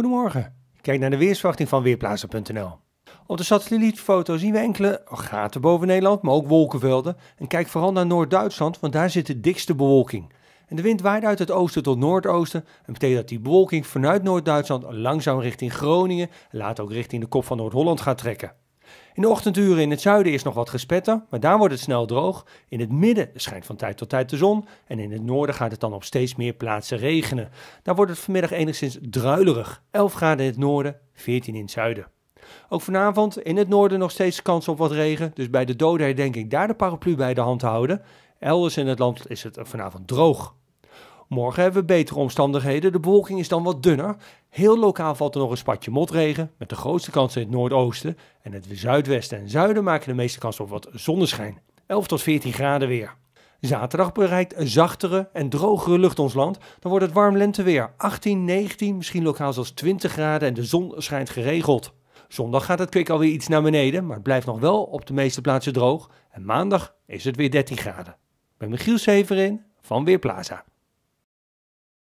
Goedemorgen. Kijk naar de weersverwachting van Weerplaatsen.nl. Op de satellietfoto zien we enkele gaten boven Nederland, maar ook wolkenvelden. En kijk vooral naar Noord-Duitsland, want daar zit de dikste bewolking. En de wind waait uit het oosten tot noordoosten. En betekent dat die bewolking vanuit Noord-Duitsland langzaam richting Groningen, en later ook richting de kop van Noord-Holland gaat trekken. In de ochtenduren in het zuiden is nog wat gespetter, maar daar wordt het snel droog. In het midden schijnt van tijd tot tijd de zon. En in het noorden gaat het dan op steeds meer plaatsen regenen. Daar wordt het vanmiddag enigszins druilerig. 11 graden in het noorden, 14 in het zuiden. Ook vanavond in het noorden nog steeds kans op wat regen. Dus bij de doden denk ik daar de paraplu bij de hand houden. Elders in het land is het vanavond droog. Morgen hebben we betere omstandigheden. De bewolking is dan wat dunner. Heel lokaal valt er nog een spatje motregen, met de grootste kans in het noordoosten. En het zuidwesten en zuiden maken de meeste kans op wat zonneschijn. 11 tot 14 graden weer. Zaterdag bereikt een zachtere en drogere lucht ons land. Dan wordt het warm lenteweer. 18, 19, misschien lokaal zelfs 20 graden en de zon schijnt geregeld. Zondag gaat het kwik alweer iets naar beneden, maar het blijft nog wel op de meeste plaatsen droog. En maandag is het weer 13 graden. Ik ben Michiel Severin van Weerplaza.